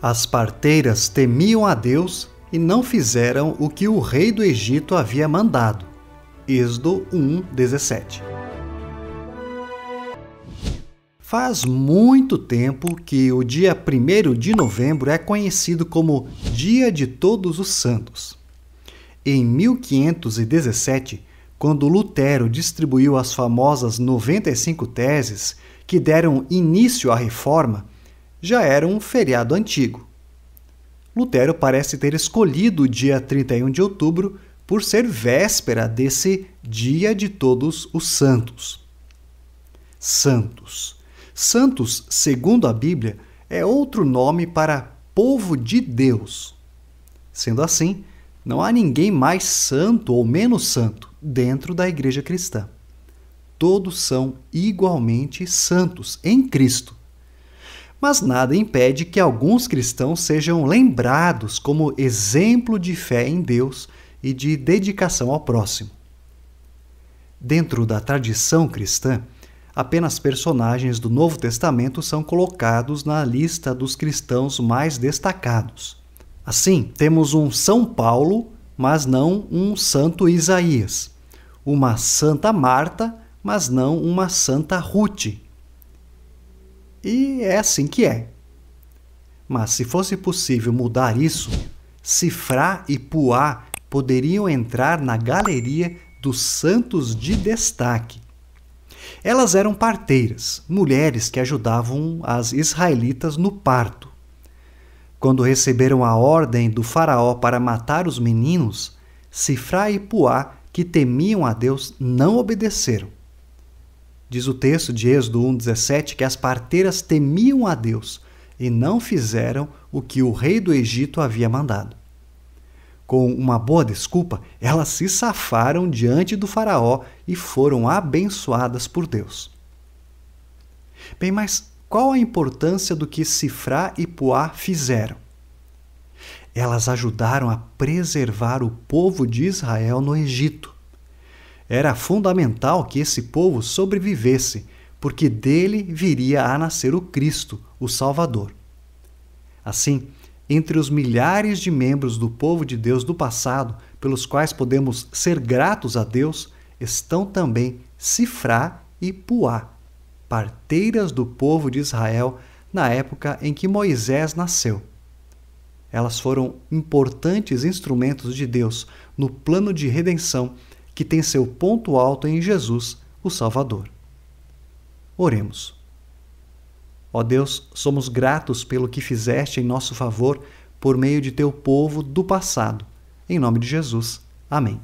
As parteiras temiam a Deus e não fizeram o que o rei do Egito havia mandado. Êxodo 1:17. Faz muito tempo que o dia 1 de novembro é conhecido como Dia de Todos os Santos. Em 1517, quando Lutero distribuiu as famosas 95 teses que deram início à reforma, já era um feriado antigo. Lutero parece ter escolhido o dia 31 de outubro por ser véspera desse Dia de Todos os Santos. Santos. Santos, segundo a Bíblia, é outro nome para povo de Deus. Sendo assim, não há ninguém mais santo ou menos santo dentro da igreja cristã. Todos são igualmente santos em Cristo mas nada impede que alguns cristãos sejam lembrados como exemplo de fé em Deus e de dedicação ao próximo. Dentro da tradição cristã, apenas personagens do Novo Testamento são colocados na lista dos cristãos mais destacados. Assim, temos um São Paulo, mas não um Santo Isaías, uma Santa Marta, mas não uma Santa Ruth e é assim que é. Mas se fosse possível mudar isso, Cifrá e Puá poderiam entrar na galeria dos santos de destaque. Elas eram parteiras, mulheres que ajudavam as israelitas no parto. Quando receberam a ordem do faraó para matar os meninos, Cifrá e Puá, que temiam a Deus, não obedeceram. Diz o texto de Êxodo 1,17 que as parteiras temiam a Deus e não fizeram o que o rei do Egito havia mandado. Com uma boa desculpa, elas se safaram diante do Faraó e foram abençoadas por Deus. Bem, mas qual a importância do que Sifrá e Puá fizeram? Elas ajudaram a preservar o povo de Israel no Egito. Era fundamental que esse povo sobrevivesse, porque dele viria a nascer o Cristo, o Salvador. Assim, entre os milhares de membros do povo de Deus do passado, pelos quais podemos ser gratos a Deus, estão também Sifrá e Puá, parteiras do povo de Israel na época em que Moisés nasceu. Elas foram importantes instrumentos de Deus no plano de redenção que tem seu ponto alto em Jesus, o Salvador. Oremos. Ó Deus, somos gratos pelo que fizeste em nosso favor por meio de teu povo do passado. Em nome de Jesus. Amém.